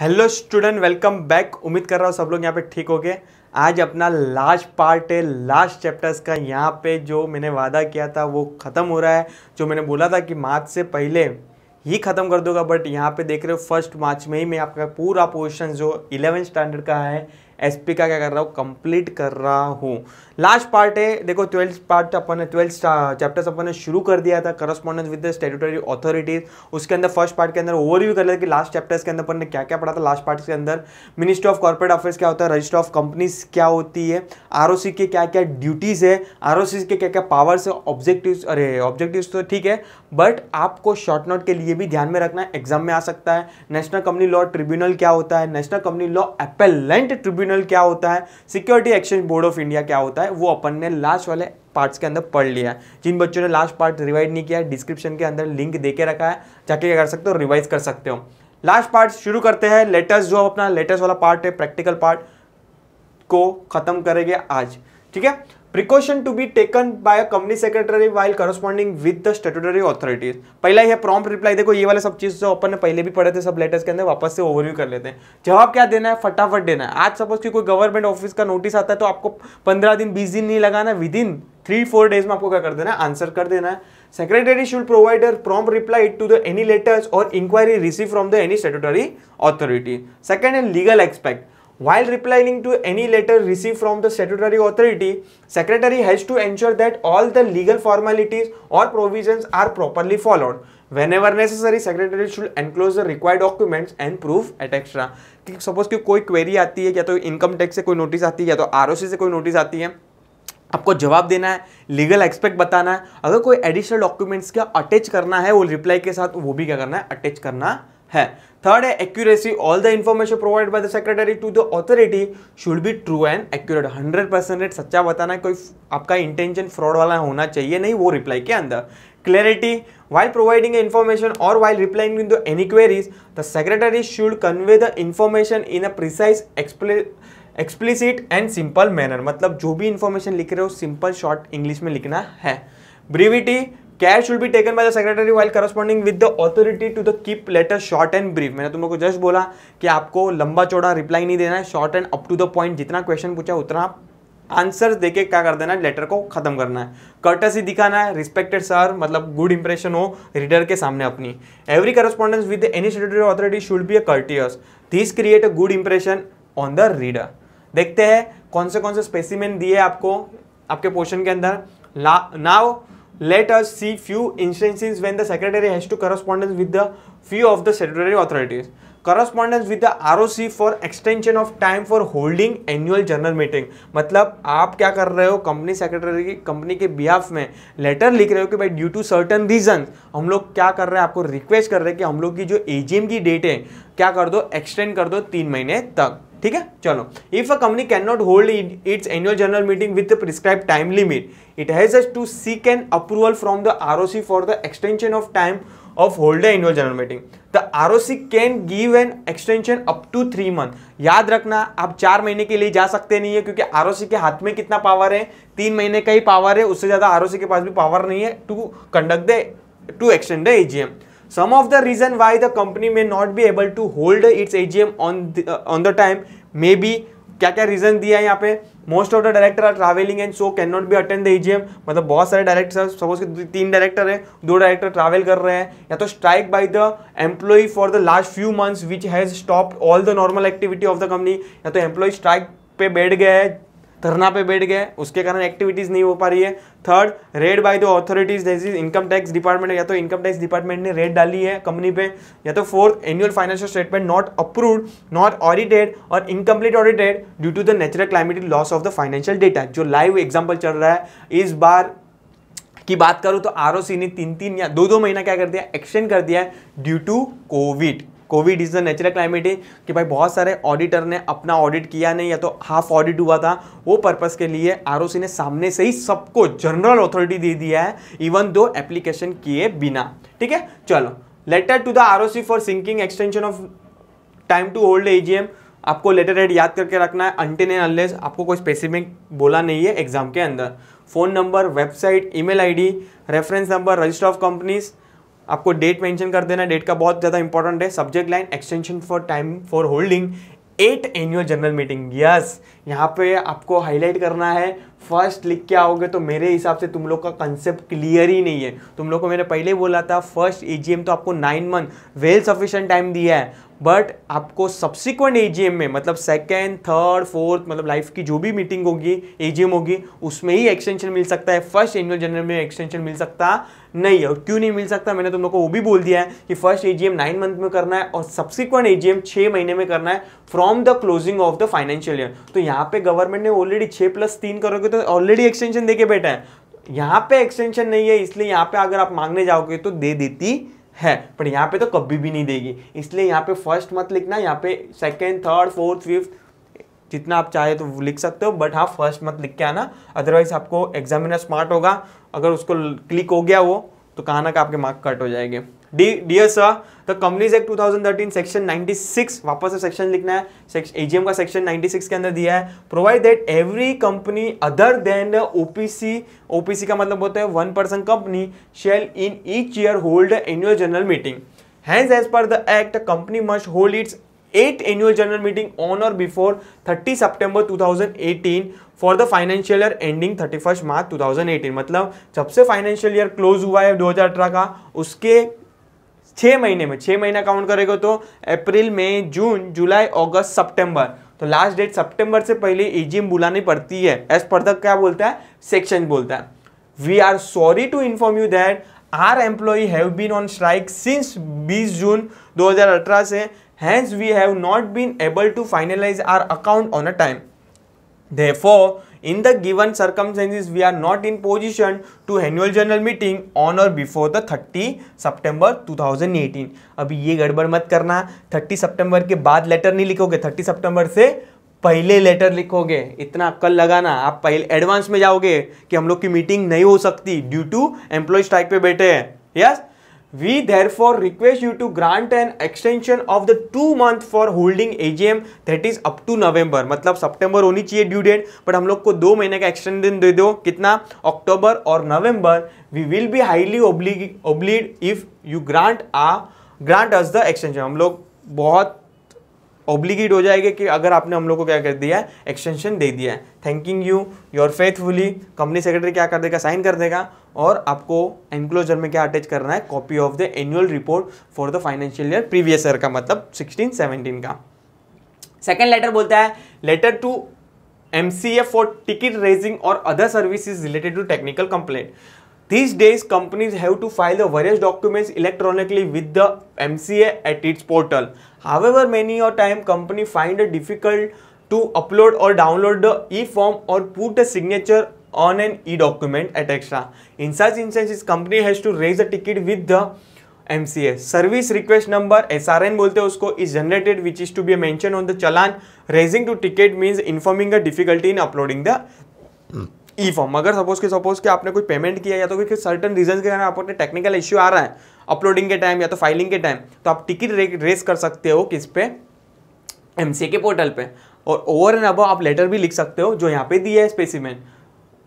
Hello student welcome back उम्मीद कर रहा हूँ सब लोग यहाँ पे ठीक हो गए आज अपना लास्ट पार्ट है लास्ट चैप्टर्स का यहाँ पे जो मैंने वादा किया था वो ख़त्म हो रहा है जो मैंने बोला था कि मार्च से पहले ही ख़त्म कर दूंगा बट यहाँ पे देख रहे हो फर्स्ट मार्च में ही मैं आपका पूरा पोर्शन जो इलेवन स्टैंडर्ड का है एसपी का क्या कर रहा हूँ कंप्लीट कर रहा हूँ लास्ट पार्ट है देखो ट्वेल्थ पार्ट अपन ने ट्वेल्थ चैप्टर्स अपन ने शुरू कर दिया था correspondence with the statutory authorities उसके अंदर फर्स्ट पार्ट के अंदर ओवरव्यू कर लिया कि लास्ट चैप्टर्स के अंदर अपन ने क्या क्या पढ़ा था लास्ट पार्ट के अंदर मिनिस्ट्री ऑफ कॉर्पोरेट अफेयर्स क्या होता है रजिस्टर ऑफ कंपनीज क्या होती है आर के क्या क्या ड्यूटीज़ है आर के क्या क्या पावर्स है ऑब्जेक्टिव अरे ऑब्जेक्टिव तो ठीक है बट आपको शॉर्ट नोट के लिए भी ध्यान में रखना एग्जाम में आ सकता है नेशनल कंपनी लॉ ट्रिब्यूनल क्या होता है national company law appellate tribunal tribunal क्या होता है security exchange board of India क्या होता है वो अपन ने लास्ट वाले पार्ट्स के अंदर पढ़ लिया है जिन बच्चों ने लास्ट पार्ट रिवाइज नहीं किया है डिस्क्रिप्शन के अंदर लिंक दे के रखा है जाके क्या कर सकते हो रिवाइज कर सकते हो लास्ट पार्ट शुरू करते हैं लेटेस्ट जो अपना लेटेस्ट वाला पार्ट है प्रैक्टिकल पार्ट को ख़त्म करेंगे आज ठीक है precaution to be taken by a company secretary while corresponding with the statutory authorities पहला यह प्रॉम्प्ट रिप्लाई देखो ये वाले सब चीज जो अपन ने पहले भी पढ़े थे सब लेटर्स के अंदर वापस से ओवरव्यू कर लेते हैं जवाब क्या देना है फटाफट देना है आज सपोज कि कोई गवर्नमेंट ऑफिस का नोटिस आता है तो आपको पंद्रह दिन बीस दिन नहीं लगाना within three four days में आपको क्या कर देना है आंसर कर देना है secretary should provide prompt reply to the any letters और inquiry receive from the any statutory authority second है legal expect While replying to any letter received from the statutory authority, secretary has to ensure that all the legal formalities or provisions are properly followed. Whenever necessary, secretary should enclose the required documents and proof etc. Suppose कि कोई query आती है या तो income tax से कोई notice आती है या तो आर से कोई नोटिस आती है आपको जवाब देना है लीगल एक्सपेक्ट बताना है अगर कोई एडिशनल डॉक्यूमेंट्स का अटैच करना है वो रिप्लाई के साथ वो भी क्या करना है अटैच करना है थर्ड है accuracy all the information provide by the secretary to the authority should be true and accurate hundred percent सच्चा बताना कोई आपका इंटेंशन फ्रॉड वाला होना चाहिए नहीं वो रिप्लाई के अंदर clarity while providing a information और while replying in the any queries the secretary should convey the information in a precise explicit and simple manner मतलब जो भी इन्फॉर्मेशन लिख रहे हो सिंपल शॉर्ट इंग्लिश में लिखना है brevity cash should be taken by the secretary while corresponding with the authority to the keep letter short and brief मैंने तुम लोग को जस्ट बोला कि आपको लंबा चौड़ा रिप्लाई नहीं देना है short and up to the point जितना क्वेश्चन पूछा उतना आप आंसर देके क्या कर देना है लेटर को खत्म करना है कर्टस ही दिखाना है रिस्पेक्टेड सर मतलब गुड इंप्रेशन हो रीडर के सामने अपनी every correspondence with any secretary authority should be a courteous this create a good impression on the reader देखते हैं कौन से कौन से स्पेसिमेंट दिए आपको आपके पोर्शन के अंदर नाव let us see few instances when the secretary has to correspondence with the few of the statutory authorities correspondence with the ROC for extension of time for holding annual general meeting मतलब आप क्या कर रहे हो company secretary की company के behalf में letter लिख रहे हो कि भाई ड्यू टू सर्टन रीजन हम लोग क्या कर रहे हैं आपको रिक्वेस्ट कर रहे हैं कि हम लोग की जो एजीएम की डेट है क्या कर दो एक्सटेंड कर दो तीन महीने तक ठीक है चलो if a company can not hold its annual general meeting with prescribe time limit it has to seek an approval from the R for the extension of time of hold the annual general meeting the R can give an extension up to three month याद रखना आप चार महीने के लिए जा सकते नहीं है क्योंकि आर के हाथ में कितना पावर है तीन महीने का ही पावर है उससे ज़्यादा आर के पास भी पावर नहीं है to conduct the to extend the AGM Some of the reason why the company may not be able to hold its AGM on the, uh, on the time may क्या क्या reason दिया है यहाँ पे most of the director are travelling and so can not be attend the AGM मतलब बहुत सारे director suppose कि तीन डायरेक्टर है दो डायरेक्टर ट्रैवल कर रहे हैं या तो strike by the employ for the last few months which has stop all the normal activity of the company या तो एम्प्लॉय स्ट्राइक पे बैठ गया है धरना पे बैठ गए उसके कारण एक्टिविटीज़ नहीं हो पा रही है third raid by the authorities जैसे इनकम टैक्स डिपार्टमेंट या तो इनकम टैक्स डिपार्टमेंट ने रेड डाली है कंपनी पे या तो fourth annual financial statement not approved not audited और incomplete audited due to the natural climatic loss of the financial data जो लाइव एग्जाम्पल चल रहा है इस बार की बात करूँ तो आर ने तीन तीन या दो दो महीना क्या कर दिया एक्सटेंड कर दिया है due to Covid Covid is the natural climate है कि भाई बहुत सारे ऑडिटर ने अपना ऑडिट किया नहीं या तो हाफ ऑडिट हुआ था वो पर्पज़ के लिए आर ने सामने से ही सबको जनरल अथॉरिटी दे दिया है इवन दो एप्लीकेशन किए बिना ठीक है चलो letter to the R for sinking extension of time to hold AGM आपको लेटर हेड याद करके रखना है अनटिन एंड अनलेस आपको कोई स्पेसिफिक बोला नहीं है एग्जाम के अंदर phone number website email ID reference number register of companies आपको डेट मेंशन कर देना डेट का बहुत ज़्यादा इंपॉर्टेंट है subject line extension for time for holding at annual general meeting yes यहाँ पे आपको हाईलाइट करना है फर्स्ट लिख के आओगे तो मेरे हिसाब से तुम लोग का कंसेप्ट क्लियर ही नहीं है तुम लोग को मैंने पहले बोला था फर्स्ट एजीएम तो आपको nine month well sufficient time दिया है बट आपको सब्सिक्वेंट एजीएम में मतलब सेकेंड थर्ड फोर्थ मतलब लाइफ की जो भी मीटिंग होगी एजीएम होगी उसमें ही एक्सटेंशन मिल सकता है फर्स्ट एनुअल जनरल में एक्सटेंशन मिल सकता नहीं है क्यों नहीं मिल सकता मैंने तुम लोग को वो भी बोल दिया है कि फर्स्ट एजीएम नाइन मंथ में करना है और सब्सिक्वेंट एजीएम छः महीने में करना है from the closing of the financial year तो यहाँ यहाँ पे गवर्नमेंट ने ऑलरेडी छः प्लस तीन करोगे तो ऑलरेडी एक्सटेंशन देके बैठा है यहाँ पे एक्सटेंशन नहीं है इसलिए यहाँ पे अगर आप मांगने जाओगे तो दे देती है पर यहाँ पे तो कभी भी नहीं देगी इसलिए यहाँ पे फर्स्ट मत लिखना यहाँ पे सेकेंड थर्ड फोर्थ फिफ्थ जितना आप चाहे तो लिख सकते हो बट हाँ फर्स्ट मत लिख के आना अदरवाइज आपको एग्जामिनर स्मार्ट होगा अगर उसको क्लिक हो गया वो तो कहाँ ना कहाँ आपके मार्क कट हो जाएंगे D dear sir the companies act 2013 section 96 वापस से सेक्शन लिखना है एजीएम का सेक्शन 96 के अंदर दिया है provide that every company other than OPC OPC का मतलब होता है one person company shall in each year hold annual general meeting hence as per the act company must hold its at annual general meeting on or before 30 September 2018 for the financial year ending 31 March 2018 मतलब जब से financial year close हुआ है 2018 का उसके छः महीने में छः महीना काउंट करेगा तो अप्रैल मई जून जुलाई अगस्त सितंबर तो लास्ट डेट सितंबर से पहले एजीएम बुलानी पड़ती है एज पर क्या बोलता है सेक्शन बोलता है we are sorry to inform you that our employ have been on strike since 20 June 2018 से hence we have not been able to finalize our account on a time for in the given circumstances we are not in position to annual general meeting on or before the 30 September 2018 अभी ये गड़बड़ मत करना 30 सितंबर के बाद letter नहीं लिखोगे 30 सितंबर से पहले लेटर लिखोगे इतना अक्कल लगाना आप पहले एडवांस में जाओगे कि हम लोग की मीटिंग नहीं हो सकती ड्यू टू एम्प्लॉय स्ट्राइक पे बैठे हैं yes We therefore request you to grant an extension of the two month for holding AGM that is up to November. मतलब सितंबर होनी चाहिए ड्यू डेट बट हम लोग को दो महीने का एक्सटेंशन दे दो कितना अक्टूबर और नवंबर we will be highly obliged if you grant uh grant us the extension हम लोग बहुत ऑब्लिगेट हो जाएगा कि अगर आपने हम लोग को क्या कर दिया है एक्सटेंशन दे दिया है thanking you your faithfully company secretary क्या कर देगा साइन कर देगा और आपको एनक्लोजर में क्या अटैच करना है copy of the annual report for the financial year previous year का मतलब सिक्सटीन सेवनटीन का सेकेंड लेटर बोलता है letter to M C F for ticket raising or other services related to technical complaint These days, companies have to file the various documents electronically with the MCA at its portal. However, many a time company find it difficult to upload or download the e-form or put a signature on an e-document etc. In such instances, company has to raise a ticket with the MCA. Service request number (SRN) number S R N बोलते हैं उसको is generated which is to be mention on the challan raising to ticket means informing E form अगर suppose के suppose कि आपने कोई payment किया या तो कोई सर्टन रीजन के कारण आपने टेक्निकल इश्यू आ रहा है अपलोडिंग के टाइम या तो फाइलिंग के टाइम तो आप टिकट रेस कर सकते हो किस पे एम के पोर्टल पे और ओवर एंड अबव आप लेटर भी लिख सकते हो जो यहाँ पे दिया है स्पेसिमेंट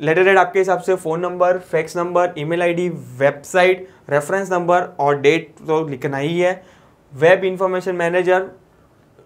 लेटर हेड आपके हिसाब से phone number fax number email ID website reference number और डेट तो लिखना ही है वेब इंफॉर्मेशन मैनेजर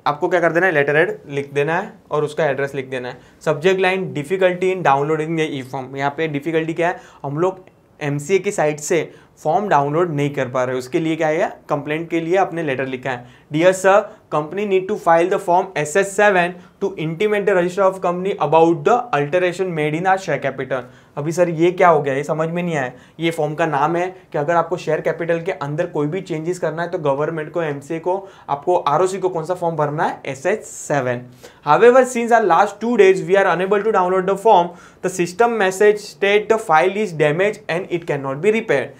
आपको क्या कर देना है लेटर हेड लिख देना है और उसका एड्रेस लिख देना है subject line difficulty in downloading the E form यहाँ पे डिफिकल्टी क्या है हम लोग एम की साइट से फॉर्म डाउनलोड नहीं कर पा रहे उसके लिए क्या है कंप्लेंट के लिए आपने लेटर लिखा है dear sir company need to file the form S S seven to intimate the register of company about the alteration made in our share capital अभी सर ये क्या हो गया ये समझ में नहीं आया ये फॉर्म का नाम है कि अगर आपको शेयर कैपिटल के अंदर कोई भी चेंजेस करना है तो गवर्नमेंट को एम को आपको आर को कौन सा फॉर्म भरना है S H seven however since our last two days we are unable to download the form the system message state the file is damage and it can not be repair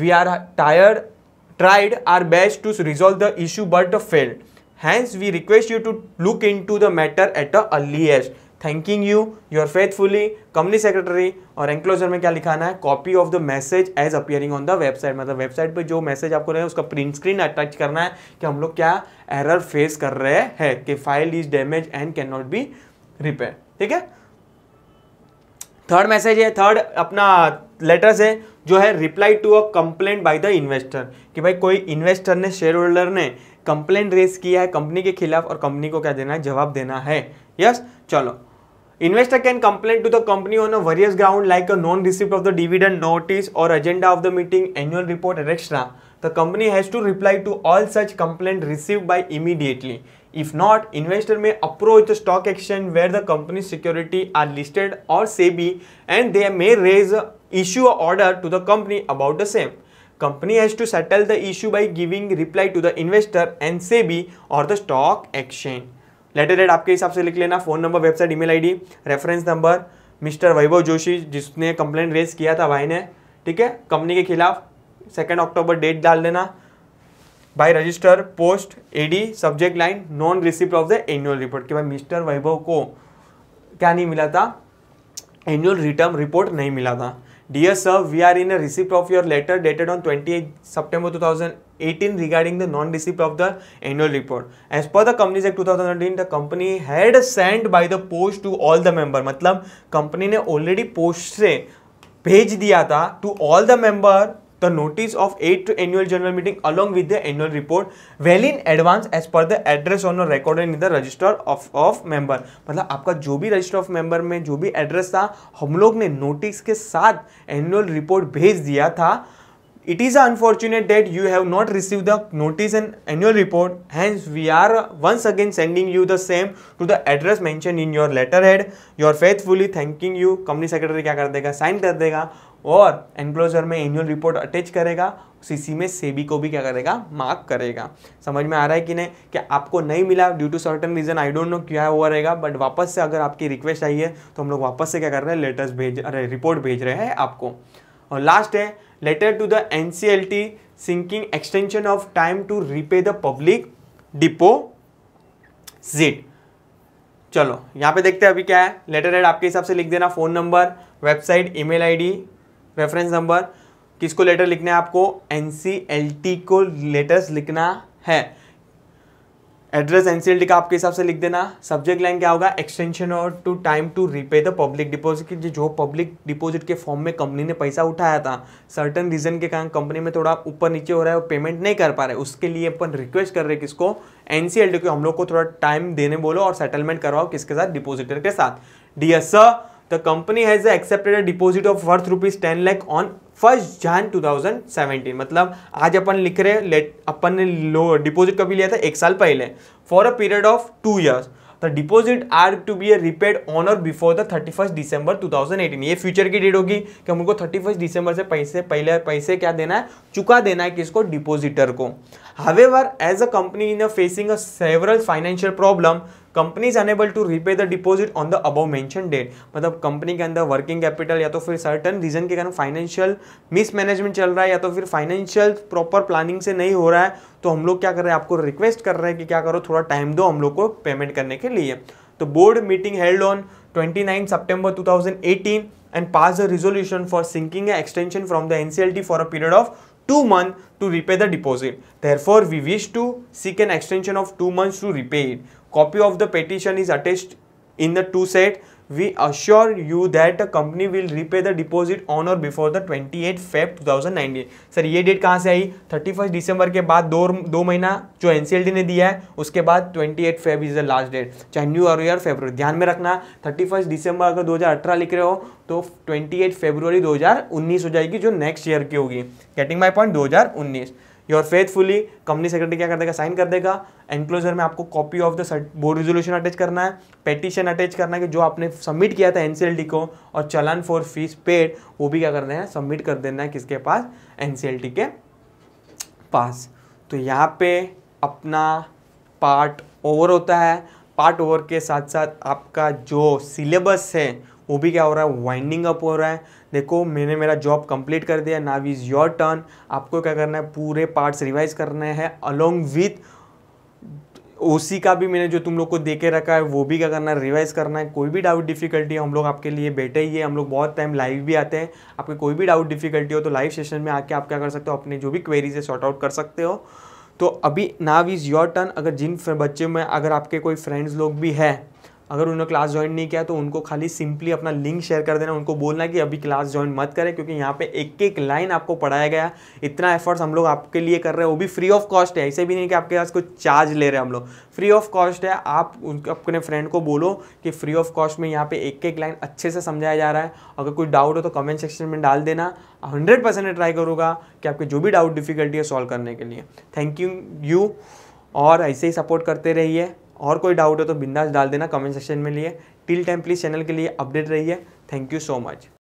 we are tired our best to resolve the the but failed failed. We request you to look in to the matter at a earliest thanking you your faithfully company secretary और enclosure में क्या लिखाना है copy of the message as appearing on the website मतलब website पे जो message आपको रहे उसका प्रिंट स्क्रीन अटैच करना है कि हम लोग क्या एरर फेस कर रहे हैं कि file is damage and can not be repair ठीक है थर्ड मैसेज है थर्ड अपना लेटर्स है जो है reply to a complaint by the investor कि भाई कोई इन्वेस्टर ने शेयर होल्डर ने कंप्लेंट रेस किया है कंपनी के खिलाफ और कंपनी को क्या देना है जवाब देना है यस चलो Investor can complain to the company on a various ground like a non-receipt of the dividend notice or agenda of the meeting, annual report, etc. The company has to reply to all such complaint received by immediately. If not, investor may approach the stock exchange where the company's security are listed or SEBI and they may raise issue or order to the company about the same. Company has to settle the issue by giving reply to the investor and SEBI or the stock exchange. Letter रेट आपके हिसाब से लिख लेना phone number website email ID reference number mister Vaibhav Joshi जिसने complaint raise किया था भाई ने ठीक है कंपनी के खिलाफ सेकेंड अक्टूबर डेट डाल देना by register post AD subject line non receipt of the annual report कि भाई मिस्टर वैभव को क्या नहीं मिला था एनुअल रिटर्न रिपोर्ट नहीं मिला था dear sir we are in receipt of your letter dated on twenty eight September two thousand 18 regarding the non-receipt of the annual report. As per the Companies Act 2019, the company had sent by the post to all the member. मतलब company ने already post से भेज दिया था to all the member the notice of eight two annual general meeting along with the annual report well in advance as per the address on record in the register of of member मतलब आपका जो भी register of member में जो भी address था हम लोग ने नोटिस के साथ एनुअल रिपोर्ट भेज दिया था it is unfortunate that you have not received the notice and annual report hence we are once again sending you the same to the address mentioned in your letterhead your faithfully thanking you company secretary क्या कर देगा sign कर देगा और enclosure में annual report attach करेगा CC में सेबी को भी क्या करेगा मार्क करेगा समझ में आ रहा है कि नहीं कि आपको नहीं मिला due to certain reason I don't know क्या हुआ रहेगा बट वापस से अगर आपकी रिक्वेस्ट आई है तो हम लोग वापस से क्या कर रहे हैं लेटर्स भेज अरे रिपोर्ट भेज रहे हैं आपको और लास्ट है letter to the NCLT extension extension of time to repay the public deposit चलो यहाँ पे देखते हैं अभी क्या है लेटर हेड आपके हिसाब से लिख देना phone number website email ID reference number किसको लेटर लिखना है आपको एन को लेटर्स लिखना है एड्रेस एनसीएल का आपके हिसाब से लिख देना सब्जेक्ट लाइन क्या होगा एक्सटेंशन और to time to repay the public deposit जो पब्लिक डिपॉजिट के फॉर्म में कंपनी ने पैसा उठाया था सर्टन रीजन के कारण कंपनी में थोड़ा ऊपर नीचे हो रहा है और पेमेंट नहीं कर पा रहे उसके लिए अपन रिक्वेस्ट कर रहे हैं किसको एनसीएल को हम लोग को थोड़ा टाइम देने बोलो और सेटलमेंट करवाओ किसके साथ डिपोजिटर के साथ D S sir the company has accepted a deposit of worth rupees 10 lakh on first Jan 2017 मतलब आज अपन लिख रहे लेट अपन ने लो डिपॉजिट कभी लिया था एक साल पहले for a period of two years the deposit are to be repaid on or before the thirty first December two thousand eighteen ये फ्यूचर की डेट होगी कि हमको थर्टी फर्स्ट डिसंबर से पैसे पहले पैसे क्या देना है चुका देना है किसको डिपोजिटर को However, as a company is facing a several financial problem, is unable to repay the deposit on the above mention date मतलब कंपनी के अंदर वर्किंग कैपिटल या तो फिर सर्टन रीजन के कारण फाइनेंशियल मिसमैनेजमेंट चल रहा है या तो फिर फाइनेंशियल प्रॉपर प्लानिंग से नहीं हो रहा है तो हम लोग क्या कर रहे हैं आपको रिक्वेस्ट कर रहे हैं कि क्या करो थोड़ा टाइम दो हम लोग को पेमेंट करने के लिए तो board meeting held on twenty nine 29 September 2018 and passed a resolution for sinking an extension from the NCLT for a period of 2 months to repay the deposit. Therefore, we wish to seek an extension of 2 months to repay it. Copy of the petition is attached in the two set we assure you that the company will repay the deposit on or before the 28 Feb 2019 sir ये date कहाँ से आई 31st december के बाद दो दो महीना जो N ने दिया है उसके बाद 28 Feb is the last date चाहे न्यू और ईयर फेबर ध्यान में रखना फर्स्ट डिसंबर अगर 2018 लिख रहे हो तो 28 हजार 2019 हो जाएगी जो नेक्स्ट ईयर की होगी getting my point 2019 your faithfully company secretary क्या कर देगा साइन कर देगा एनक्लोजर में आपको copy of the board resolution attach करना है पेटिशन अटैच करना है कि जो आपने सबमिट किया था एनसीएलटी को और चलान फॉर फीस पेड वो भी क्या करना है सबमिट कर देना है किसके पास एनसीएलटी के पास तो यहाँ पे अपना पार्ट ओवर होता है पार्ट ओवर के साथ साथ आपका जो सिलेबस है वो भी क्या हो रहा है वाइंडिंग अप हो रहा है देखो मैंने मेरा जॉब कंप्लीट कर दिया नाव इज़ योर टर्न आपको क्या करना है पूरे पार्ट्स रिवाइज करने हैं अलोंग विथ ओसी का भी मैंने जो तुम लोग को दे के रखा है वो भी क्या करना है रिवाइज करना है कोई भी डाउट डिफिकल्टी हम लोग आपके लिए बैठे ही है हम लोग बहुत टाइम लाइव भी आते हैं आपके कोई भी डाउट डिफिकल्टी हो तो लाइव सेशन में आके आप क्या कर सकते हो अपने जो भी क्वेरीज है सॉर्ट आउट कर सकते हो तो अभी नाव इज़ योर टर्न अगर जिन बच्चे में अगर आपके कोई फ्रेंड्स लोग भी हैं अगर उन्होंने क्लास ज्वाइन नहीं किया तो उनको खाली सिंपली अपना लिंक शेयर कर देना उनको बोलना कि अभी क्लास ज्वाइन मत करें क्योंकि यहाँ पे एक एक लाइन आपको पढ़ाया गया इतना एफर्ट्स हम लोग आपके लिए कर रहे हैं वो भी फ्री ऑफ कॉस्ट है ऐसे भी नहीं कि आपके पास कुछ चार्ज ले रहे हैं हम लोग फ्री ऑफ कॉस्ट है आप उनके अपने फ्रेंड को बोलो कि फ्री ऑफ कॉस्ट में यहाँ पे एक एक लाइन अच्छे से समझाया जा रहा है अगर कोई डाउट हो तो कमेंट सेक्शन में डाल देना हंड्रेड परसेंट ट्राई करूँगा कि आपके जो भी डाउट डिफिकल्टी है सॉल्व करने के लिए थैंक यू यू और ऐसे ही सपोर्ट करते रहिए और कोई डाउट हो तो बिंदास डाल देना कमेंट सेक्शन में लिए टिल टाइम प्लीज़ चैनल के लिए अपडेट रहिए थैंक यू सो मच